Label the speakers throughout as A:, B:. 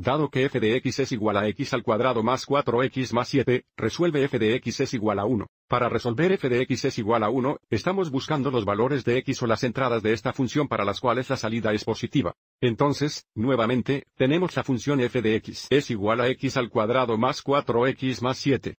A: Dado que f de x es igual a x al cuadrado más 4x más 7, resuelve f de x es igual a 1. Para resolver f de x es igual a 1, estamos buscando los valores de x o las entradas de esta función para las cuales la salida es positiva. Entonces, nuevamente, tenemos la función f de x es igual a x al cuadrado más 4x más 7.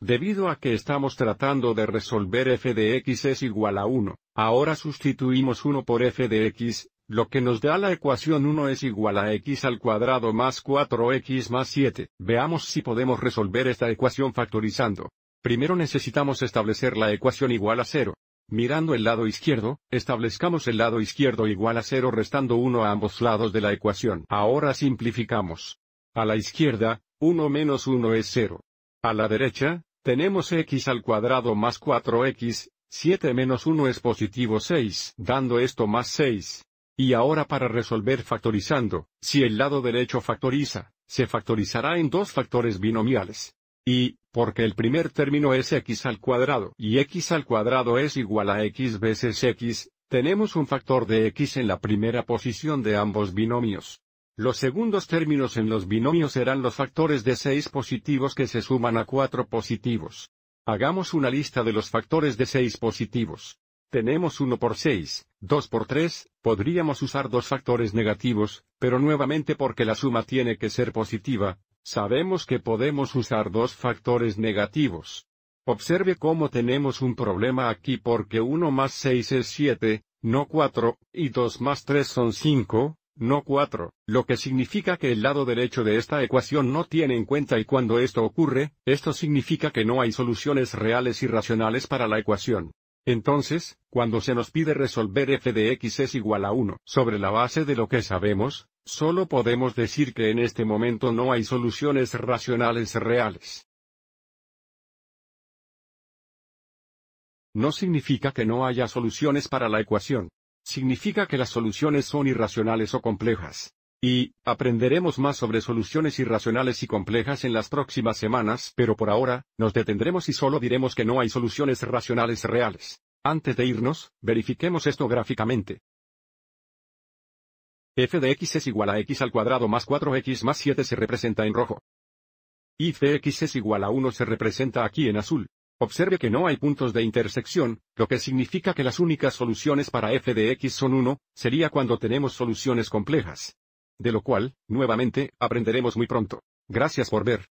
A: Debido a que estamos tratando de resolver f de x es igual a 1, ahora sustituimos 1 por f de x, lo que nos da la ecuación 1 es igual a x al cuadrado más 4x más 7. Veamos si podemos resolver esta ecuación factorizando. Primero necesitamos establecer la ecuación igual a 0. Mirando el lado izquierdo, establezcamos el lado izquierdo igual a 0 restando 1 a ambos lados de la ecuación. Ahora simplificamos. A la izquierda, 1 menos 1 es 0. A la derecha, tenemos x al cuadrado más 4x, 7 menos 1 es positivo 6, dando esto más 6. Y ahora para resolver factorizando, si el lado derecho factoriza, se factorizará en dos factores binomiales. Y, porque el primer término es x al cuadrado y x al cuadrado es igual a x veces x, tenemos un factor de x en la primera posición de ambos binomios. Los segundos términos en los binomios serán los factores de 6 positivos que se suman a 4 positivos. Hagamos una lista de los factores de 6 positivos. Tenemos 1 por 6, 2 por 3, podríamos usar dos factores negativos, pero nuevamente porque la suma tiene que ser positiva, sabemos que podemos usar dos factores negativos. Observe cómo tenemos un problema aquí porque 1 más 6 es 7, no 4, y 2 más 3 son 5, no 4, lo que significa que el lado derecho de esta ecuación no tiene en cuenta y cuando esto ocurre, esto significa que no hay soluciones reales y racionales para la ecuación. Entonces, cuando se nos pide resolver f de x es igual a 1, sobre la base de lo que sabemos, solo podemos decir que en este momento no hay soluciones racionales reales. No significa que no haya soluciones para la ecuación. Significa que las soluciones son irracionales o complejas. Y, aprenderemos más sobre soluciones irracionales y complejas en las próximas semanas, pero por ahora, nos detendremos y solo diremos que no hay soluciones racionales reales. Antes de irnos, verifiquemos esto gráficamente. f de x es igual a x al cuadrado más 4x más 7 se representa en rojo. y de x es igual a 1 se representa aquí en azul. Observe que no hay puntos de intersección, lo que significa que las únicas soluciones para f de x son 1, sería cuando tenemos soluciones complejas de lo cual, nuevamente, aprenderemos muy pronto. Gracias por ver.